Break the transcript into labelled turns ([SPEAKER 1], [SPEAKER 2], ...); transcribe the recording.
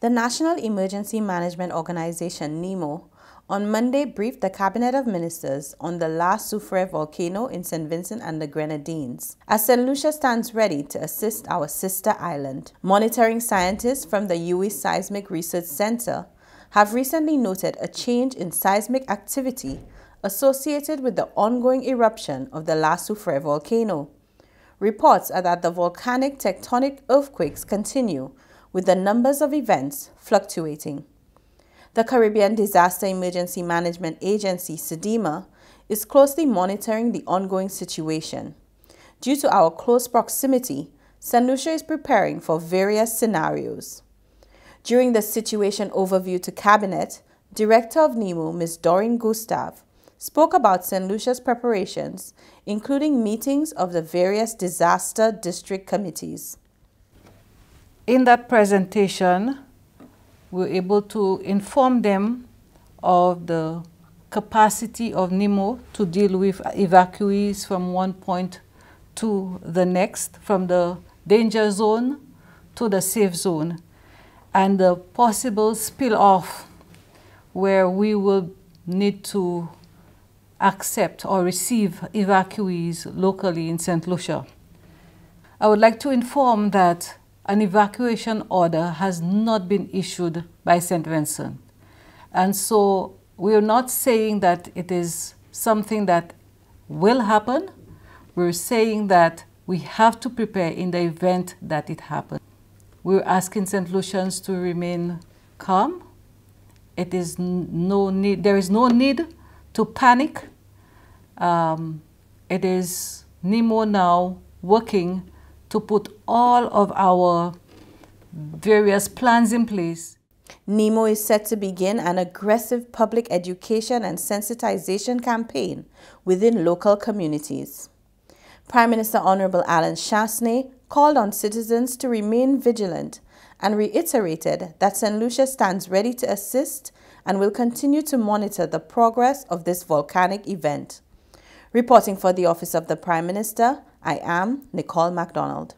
[SPEAKER 1] The National Emergency Management Organization, NEMO, on Monday briefed the Cabinet of Ministers on the La Soufre volcano in St. Vincent and the Grenadines, as St. Lucia stands ready to assist our sister island. Monitoring scientists from the U.S. Seismic Research Center have recently noted a change in seismic activity associated with the ongoing eruption of the La Soufre volcano. Reports are that the volcanic tectonic earthquakes continue with the numbers of events fluctuating. The Caribbean Disaster Emergency Management Agency, SEDEMA, is closely monitoring the ongoing situation. Due to our close proximity, San Lucia is preparing for various scenarios. During the situation overview to Cabinet, Director of NEMO, Ms. Doreen Gustav, spoke about St. Lucia's preparations, including meetings of the various
[SPEAKER 2] disaster district committees in that presentation, we were able to inform them of the capacity of NEMO to deal with evacuees from one point to the next, from the danger zone to the safe zone, and the possible spill-off where we will need to accept or receive evacuees locally in St. Lucia. I would like to inform that an evacuation order has not been issued by St. Vincent. And so we are not saying that it is something that will happen. We're saying that we have to prepare in the event that it happens. We're asking St. Lucians to remain calm. It is no need, there is no need to panic. Um, it is Nemo now working to put all of our various plans in
[SPEAKER 1] place. NEMO is set to begin an aggressive public education and sensitization campaign within local communities. Prime Minister Honorable Alan Chastney called on citizens to remain vigilant and reiterated that St. Lucia stands ready to assist and will continue to monitor the progress of this volcanic event. Reporting for the Office of the Prime Minister, I am Nicole MacDonald.